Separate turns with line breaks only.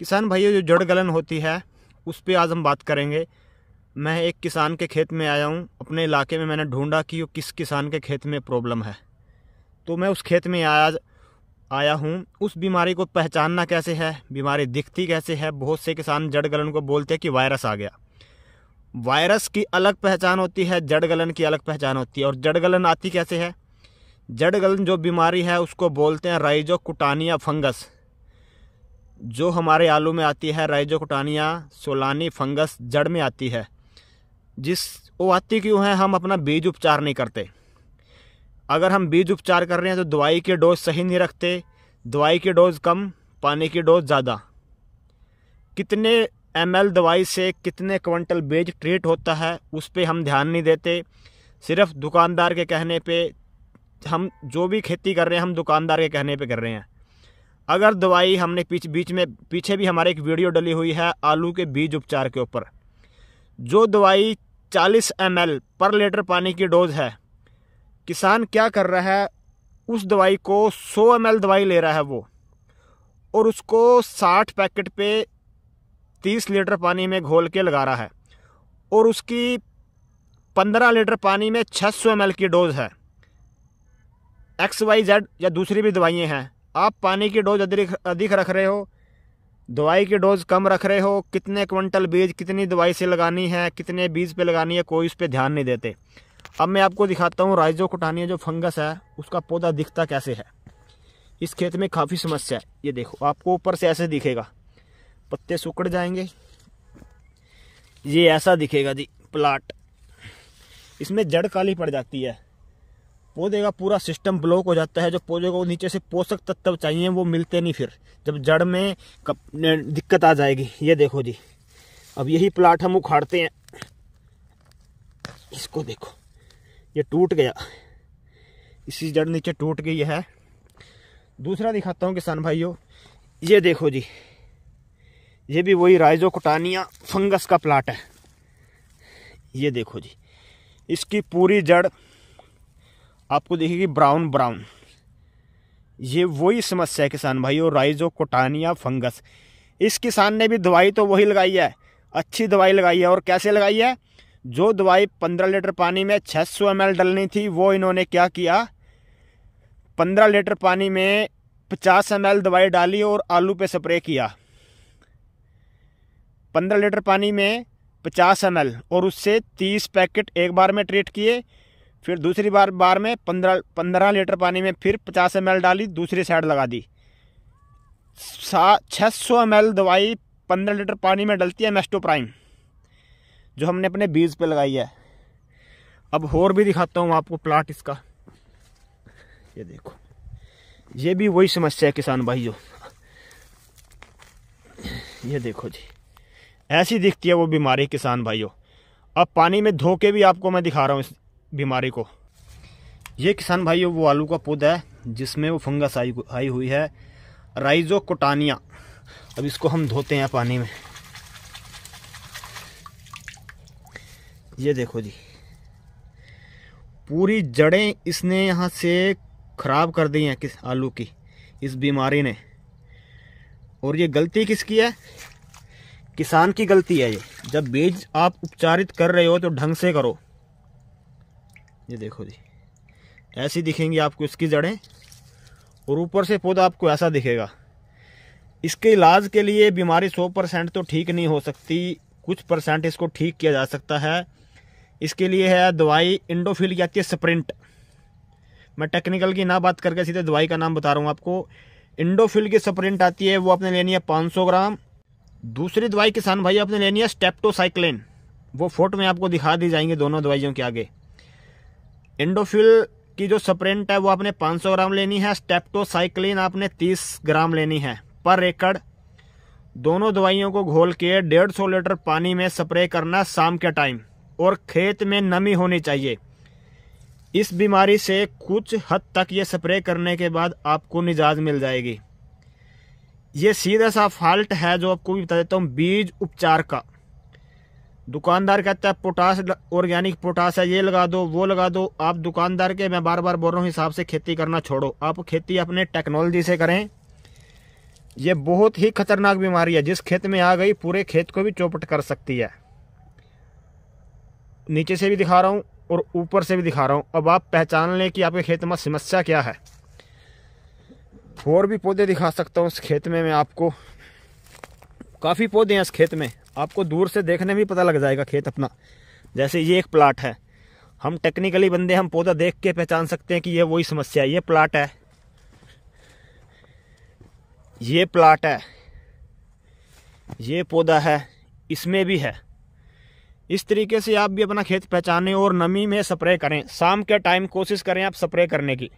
किसान भाइयों जो जड़ गलन होती है उस पर आज हम बात करेंगे मैं एक किसान के खेत में आया हूँ अपने इलाके में मैंने ढूंढा कि वो किस किसान के खेत में प्रॉब्लम है तो मैं उस खेत में आया आया हूँ उस बीमारी को पहचानना कैसे है बीमारी दिखती कैसे है बहुत से किसान जड़ गलन को बोलते हैं कि वायरस आ गया वायरस की अलग पहचान होती है जड़ गलन की अलग पहचान होती है और जड़ गलन आती कैसे है जड़ गलन जो बीमारी है उसको बोलते हैं राइजो कुटानिया फंगस जो हमारे आलू में आती है राइजोकोटानिया सोलानी फंगस जड़ में आती है जिस वो आती क्यों है हम अपना बीज उपचार नहीं करते अगर हम बीज उपचार कर रहे हैं तो दवाई की डोज सही नहीं रखते दवाई की डोज कम पानी की डोज ज़्यादा कितने एम दवाई से कितने क्वेंटल बीज ट्रीट होता है उस पर हम ध्यान नहीं देते सिर्फ दुकानदार के कहने पे हम जो भी खेती कर रहे हैं हम दुकानदार के कहने पे कर रहे हैं अगर दवाई हमने पीछ बीच में पीछे भी हमारे एक वीडियो डली हुई है आलू के बीज उपचार के ऊपर जो दवाई 40 एम पर लीटर पानी की डोज है किसान क्या कर रहा है उस दवाई को 100 एम दवाई ले रहा है वो और उसको 60 पैकेट पे 30 लीटर पानी में घोल के लगा रहा है और उसकी 15 लीटर पानी में 600 एम की डोज है एक्स वाई जेड या दूसरी भी दवाइयाँ हैं आप पानी की डोज अधिक अधिक रख रहे हो दवाई की डोज कम रख रहे हो कितने क्विंटल बीज कितनी दवाई से लगानी है कितने बीज पे लगानी है कोई उस पर ध्यान नहीं देते अब मैं आपको दिखाता हूँ राइजो कुटानिया जो फंगस है उसका पौधा दिखता कैसे है इस खेत में काफ़ी समस्या है ये देखो आपको ऊपर से ऐसे दिखेगा पत्ते सुकड़ जाएंगे ये ऐसा दिखेगा जी प्लाट इसमें जड़ काली पड़ जाती है पौधे का पूरा सिस्टम ब्लॉक हो जाता है जो पौधे को नीचे से पोषक तत्व चाहिए वो मिलते नहीं फिर जब जड़ में कप, दिक्कत आ जाएगी ये देखो जी अब यही प्लाट हम उखाड़ते हैं इसको देखो ये टूट गया इसी जड़ नीचे टूट गई है दूसरा दिखाता हूँ किसान भाइयों ये देखो जी ये भी वही राइजो कुटानिया फंगस का प्लाट है ये देखो जी इसकी पूरी जड़ आपको देखेगी ब्राउन ब्राउन ये वही समस्या है किसान भाई और राइजो कोटानिया फंगस इस किसान ने भी दवाई तो वही लगाई है अच्छी दवाई लगाई है और कैसे लगाई है जो दवाई पंद्रह लीटर पानी में छः सौ एम डालनी थी वो इन्होंने क्या किया पंद्रह लीटर पानी में पचास एम दवाई डाली और आलू पे स्प्रे किया पंद्रह लीटर पानी में पचास एम और उससे तीस पैकेट एक बार में ट्रीट किए फिर दूसरी बार बार में पंद्रह पंद्रह लीटर पानी में फिर पचास एम डाली दूसरी साइड लगा दी सा छः सौ एम दवाई पंद्रह लीटर पानी में डलती है मेस्टो प्राइम जो हमने अपने बीज पे लगाई है अब और भी दिखाता हूँ आपको प्लाट इसका ये देखो ये भी वही समस्या है किसान भाइयों ये देखो जी ऐसी दिखती है वो बीमारी किसान भाइयों अब पानी में धो के भी आपको मैं दिखा रहा हूँ बीमारी को ये किसान भाइयों वो आलू का पौधा है जिसमें वो फंगस आई आई हुई है राइजो कोटानिया अब इसको हम धोते हैं पानी में ये देखो जी पूरी जड़ें इसने यहाँ से ख़राब कर दी हैं किस आलू की इस बीमारी ने और ये गलती किसकी है किसान की गलती है ये जब बीज आप उपचारित कर रहे हो तो ढंग से करो ये देखो जी ऐसी दिखेंगी आपको इसकी जड़ें और ऊपर से पौधा आपको ऐसा दिखेगा इसके इलाज के लिए बीमारी 100 परसेंट तो ठीक नहीं हो सकती कुछ परसेंट इसको ठीक किया जा सकता है इसके लिए है दवाई इंडोफिल की आती है स्प्रिंट मैं टेक्निकल की ना बात करके सीधे दवाई का नाम बता रहा हूँ आपको इंडोफिल की स्प्रिंट आती है वो आपने लेनी है पाँच ग्राम दूसरी दवाई किसान भाई आपने लेनी है स्टेप्टोसाइक्लिन वो फोटो में आपको दिखा दी जाएंगे दोनों दवाइयों के आगे इंडोफिल की जो स्प्रिंट है वो आपने 500 ग्राम लेनी है स्टेप्टोसाइक्लिन आपने 30 ग्राम लेनी है पर एकड़ दोनों दवाइयों को घोल के डेढ़ सौ लीटर पानी में स्प्रे करना शाम के टाइम और खेत में नमी होनी चाहिए इस बीमारी से कुछ हद तक ये स्प्रे करने के बाद आपको निजात मिल जाएगी ये सीधा सा फॉल्ट है जो आपको भी बता देता हूँ बीज उपचार का दुकानदार कहता है पोटास ऑर्गेनिक पोटास है ये लगा दो वो लगा दो आप दुकानदार के मैं बार बार बोल रहा हूँ हिसाब से खेती करना छोड़ो आप खेती अपने टेक्नोलॉजी से करें ये बहुत ही खतरनाक बीमारी है जिस खेत में आ गई पूरे खेत को भी चौपट कर सकती है नीचे से भी दिखा रहा हूँ और ऊपर से भी दिखा रहा हूँ अब आप पहचान लें कि आपके खेत में समस्या क्या है और भी पौधे दिखा सकता हूँ इस खेत में मैं आपको काफ़ी पौधे हैं इस खेत में आपको दूर से देखने में पता लग जाएगा खेत अपना जैसे ये एक प्लाट है हम टेक्निकली बंदे हम पौधा देख के पहचान सकते हैं कि ये वही समस्या है ये प्लाट है ये प्लाट है ये पौधा है इसमें भी है इस तरीके से आप भी अपना खेत पहचानें और नमी में स्प्रे करें शाम के टाइम कोशिश करें आप स्प्रे करने की